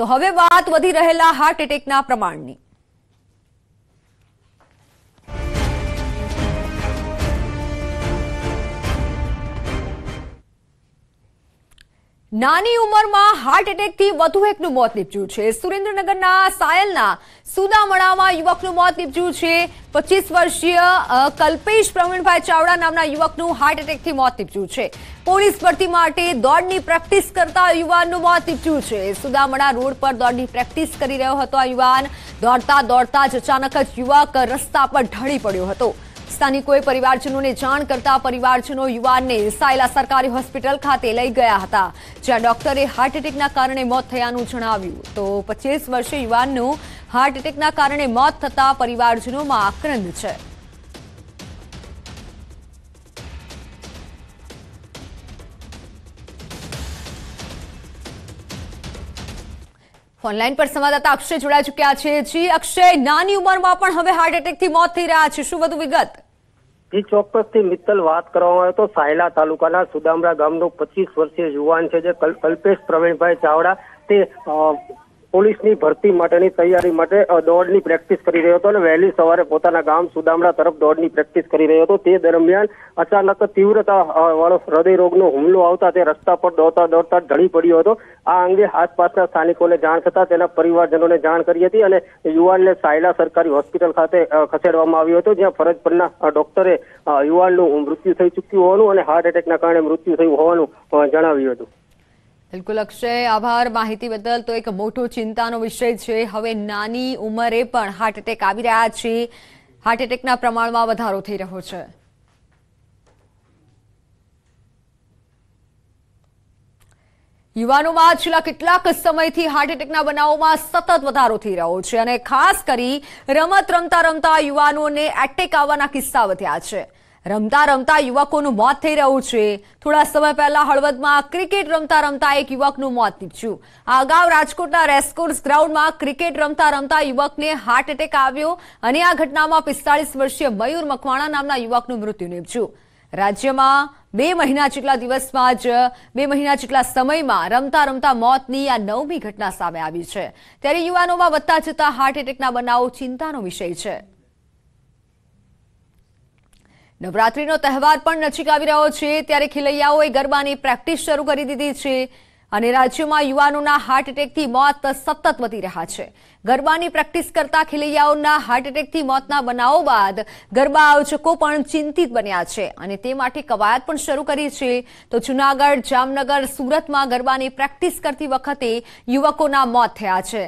તો હવે વાત વધી રહેલા હાર્ટ એટેકના પ્રમાણની નાની ઉંમરમાં હાર્ટ એટેકથી વધુ એકનું મોત નીપજ્યું છે સુરેન્દ્રનગરના સાયલના સુદામણામાં યુવકનું મોત નીપજ્યું છે પચીસ વર્ષીય કલ્પેશ પ્રવીણભાઈ ચાવડા નામના યુવકનું હાર્ટ એટેકથી મોત નીપજ્યું છે પોલીસ ભરતી માટે દોડની પ્રેક્ટિસ કરતા યુવાનનું મોત નીપજ્યું છે સુદામણા રોડ પર દોડની પ્રેક્ટિસ કરી રહ્યો હતો આ યુવાન દોડતા દોડતા જ અચાનક જ યુવક રસ્તા પર ઢળી પડ્યો હતો સ્થાનિકોએ પરિવારજનોને જાણ કરતા પરિવારજનો યુવાનને સાયલા સરકારી હોસ્પિટલ ખાતે લઈ ગયા હતા જ્યાં ડોક્ટરે હાર્ટ એટેકના કારણે મોત થયાનું જણાવ્યું તો પચીસ વર્ષે યુવાનનું હાર્ટ એટેકના કારણે મોત થતા પરિવારજનોમાં આક્રંદ છે ઓનલાઈન પર સંવાદદાતા અક્ષય જોડાઈ ચુક્યા છે જી અક્ષય નાની ઉંમરમાં પણ હવે હાર્ટ એટેકથી મોત થઈ રહ્યા છે શું વધુ વિગત જી ચોક્કસથી મિત્તલ વાત કરવામાં આવે તો સાયલા તાલુકાના સુદામરા ગામનો પચીસ વર્ષીય યુવાન છે જે કલ્પેશ પ્રવીણભાઈ ચાવડા તે પોલીસની ભરતી માટેની તૈયારી માટે દોડની પ્રેક્ટિસ કરી રહ્યો હતો અને વહેલી સવારે પોતાના ગામ સુદામડા તરફ દોડની પ્રેક્ટિસ કરી રહ્યો હતો તે દરમિયાન અચાનક તીવ્રતા વાળો હૃદય રોગનો હુમલો આવતા તે રસ્તા પર દોડતા દોડતા ઢળી પડ્યો હતો આ અંગે આસપાસના સ્થાનિકોને જાણ થતા તેના પરિવારજનોને જાણ કરી હતી અને યુવાનને સાયલા સરકારી હોસ્પિટલ ખાતે ખસેડવામાં આવ્યો હતો જ્યાં ફરજ પરના ડોક્ટરે યુવાનનું મૃત્યુ થઈ ચૂક્યું હોવાનું અને હાર્ટ એટેકના કારણે મૃત્યુ થયું હોવાનું જણાવ્યું હતું બિલકુલ અક્ષય આભાર માહિતી બદલ તો એક મોટો ચિંતાનો વિષય છે હવે નાની ઉંમરે પણ હાર્ટ એટેક આવી રહ્યા છે હાર્ટ એટેકના પ્રમાણમાં વધારો થઈ રહ્યો છે યુવાનોમાં છેલ્લા કેટલાક સમયથી હાર્ટ એટેકના બનાવોમાં સતત વધારો થઈ રહ્યો છે અને ખાસ કરી રમત રમતા રમતા યુવાનોને એટેક આવવાના કિસ્સા વધ્યા છે રમતા રમતા યુવકોનું મોત થઈ રહ્યું છે થોડા સમય પહેલા હળવદમાં ક્રિકેટ રમતા રમતા એક યુવકનું મોત નીપજ્યું આ અગાઉ રાજકોટના રેસકોર્સ ગ્રાઉન્ડમાં ક્રિકેટ રમતા રમતા યુવકને હાર્ટ એટેક આવ્યો અને આ ઘટનામાં પિસ્તાળીસ વર્ષીય મયુર મકવાણા નામના યુવકનું મૃત્યુ નીપજ્યું રાજ્યમાં બે મહિના જેટલા દિવસમાં જ બે મહિના જેટલા સમયમાં રમતા રમતા મોતની આ નવમી ઘટના સામે આવી છે ત્યારે યુવાનોમાં વધતા જતા હાર્ટ એટેકના બનાવો ચિંતાનો વિષય છે નવરાત્રીનો તહેવાર પણ નજીક આવી રહ્યો છે ત્યારે ખેલૈયાઓએ ગરબાની પ્રેક્ટિસ શરૂ કરી દીધી છે અને રાજ્યમાં યુવાનોના હાર્ટ એટેકથી મોત સતત વધી રહ્યા છે ગરબાની પ્રેક્ટિસ કરતા ખેલૈયાઓના હાર્ટ એટેકથી મોતના બનાવો બાદ ગરબા આયોજકો પણ ચિંતિત બન્યા છે અને તે માટે કવાયત પણ શરૂ કરી છે તો જૂનાગઢ જામનગર સુરતમાં ગરબાની પ્રેક્ટિસ કરતી વખતે યુવકોના મોત થયા છે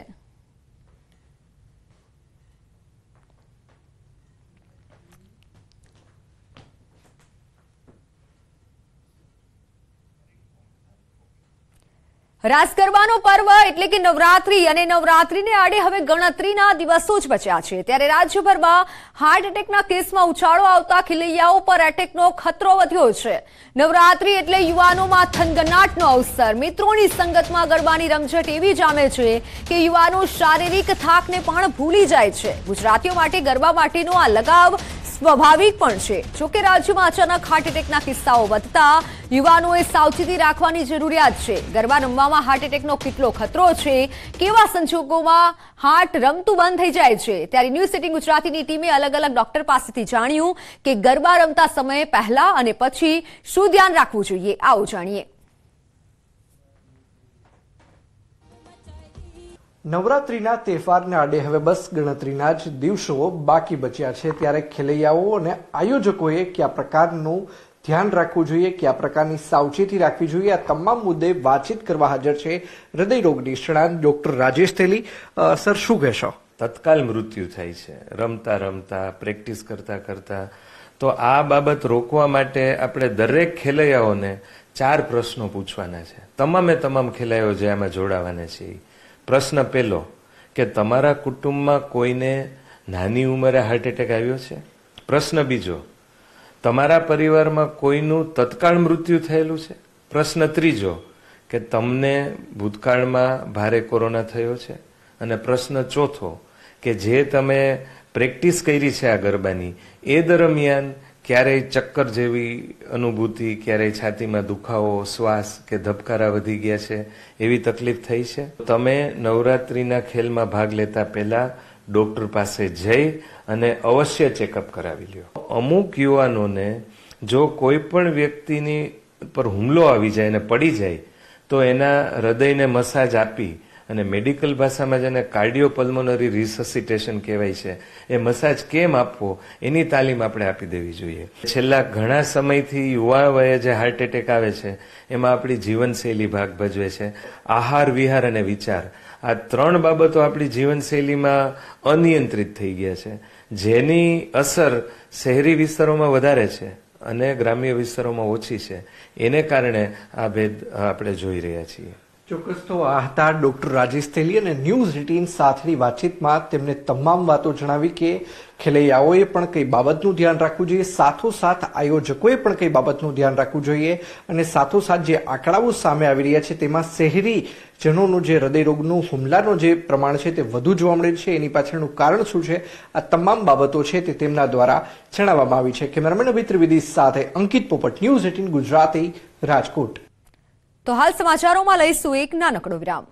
રાસ ગરબાનો પર્વ એટલે કે નવરાત્રી અને નવરાત્રીને આડે હવે ગણતરીના દિવસો જ બચ્યા છે ત્યારે રાજ્યભરમાં હાર્ટ એટેકના કેસમાં ઉછાળો આવતા ખિલૈયાઓ પર એટેકનો ખતરો વધ્યો છે નવરાત્રી એટલે યુવાનોમાં થનગનાટનો અવસર મિત્રોની સંગતમાં ગરબાની રમઝટ એવી જામે છે કે યુવાનો શારીરિક થાકને પણ ભૂલી જાય છે ગુજરાતીઓ માટે ગરબા માટેનો આ લગાવ સ્વાભાવિક પણ છે જોકે રાજ્યમાં અચાનક હાર્ટ એટેકના કિસ્સાઓ વધતા યુવાનોએ સાવચેતી રાખવાની જરૂરિયાત છે ગરબા રમવામાં હાર્ટ એટેકનો કેટલો ખતરો છે કેવા સંજોગોમાં હાર્ટ રમતું બંધ થઈ જાય છે ત્યારે ન્યૂઝ સિટી ગુજરાતીની ટીમે અલગ અલગ ડોક્ટર પાસેથી જાણ્યું કે ગરબા રમતા સમયે પહેલા અને પછી શું ધ્યાન રાખવું જોઈએ આવું જાણીએ નવરાત્રિના તહેવારને આડે હવે બસ ગણતરીના જ દિવસો બાકી બચ્યા છે ત્યારે ખેલૈયાઓ અને આયોજકોએ કયા પ્રકારનું ધ્યાન રાખવું જોઈએ કયા પ્રકારની સાવચેતી રાખવી જોઈએ આ તમામ મુદ્દે વાતચીત કરવા હાજર છે હૃદયરોગ નિષ્ણાંત ડોક્ટર રાજેશ તેલી સર શું કહેશો તત્કાલ મૃત્યુ થાય છે રમતા રમતા પ્રેક્ટિસ કરતા કરતા તો આ બાબત રોકવા માટે આપણે દરેક ખેલૈયાઓને ચાર પ્રશ્નો પૂછવાના છે તમામે તમામ ખેલૈયાઓ જે આમાં જોડાવાના છે પ્રશ્ન પહેલો કે તમારા કુટુંબમાં કોઈને નાની ઉંમરે હાર્ટ એટેક આવ્યો છે પ્રશ્ન બીજો તમારા પરિવારમાં કોઈનું તત્કાળ મૃત્યુ થયેલું છે પ્રશ્ન ત્રીજો કે તમને ભૂતકાળમાં ભારે કોરોના થયો છે અને પ્રશ્ન ચોથો કે જે તમે પ્રેક્ટિસ કરી છે આ ગરબાની એ દરમિયાન ક્યારેય ચક્કર જેવી અનુભૂતિ ક્યારેય છાતીમાં દુખાવો શ્વાસ કે ધબકારા વધી ગયા છે એવી તકલીફ થઈ છે તમે નવરાત્રિના ખેલમાં ભાગ લેતા પહેલા ડોક્ટર પાસે જઈ અને અવશ્ય ચેકઅપ કરાવી લ્યો અમુક યુવાનોને જો કોઈ પણ વ્યક્તિની પર હુમલો આવી જાય ને પડી જાય તો એના હૃદયને મસાજ આપી અને મેડિકલ ભાષામાં જેને કાર્ડિયોપલ્મોનરી રિસસિટેશન કહેવાય છે એ મસાજ કેમ આપવો એની તાલીમ આપણે આપી દેવી જોઈએ છેલ્લા ઘણા સમયથી યુવા વયે જે હાર્ટ એટેક આવે છે એમાં આપણી જીવનશૈલી ભાગ ભજવે છે આહાર વિહાર અને વિચાર આ ત્રણ બાબતો આપણી જીવનશૈલીમાં અનિયંત્રિત થઈ ગયા છે જેની અસર શહેરી વિસ્તારોમાં વધારે છે અને ગ્રામ્ય વિસ્તારોમાં ઓછી છે એને કારણે આ ભેદ આપણે જોઈ રહ્યા છીએ ચોક્કસ તો આ હતા ડૉક્ટર રાજેશ તેલી અને ન્યૂઝ એટીન સાથેની વાતચીતમાં તેમને તમામ વાતો જણાવી કે ખેલૈયાઓએ પણ કઈ બાબતનું ધ્યાન રાખવું જોઈએ સાથોસાથ આયોજકોએ પણ કઈ બાબતનું ધ્યાન રાખવું જોઈએ અને સાથોસાથ જે આંકડાઓ સામે આવી રહ્યા છે તેમાં શહેરી શહેરીજનોનું જે હૃદયરોગનું હુમલાનું જે પ્રમાણ છે તે વધુ જોવા મળે છે એની પાછળનું કારણ શું છે આ તમામ બાબતો છે તે તેમના દ્વારા જણાવવામાં આવી છે કેમેરામેન અભિ ત્રિવેદી સાથે અંકિત પોપટ ન્યૂઝ એટીન ગુજરાતી રાજકોટ તો હાલ સમાચારોમાં લઈશું એક નાનકડો વિરામ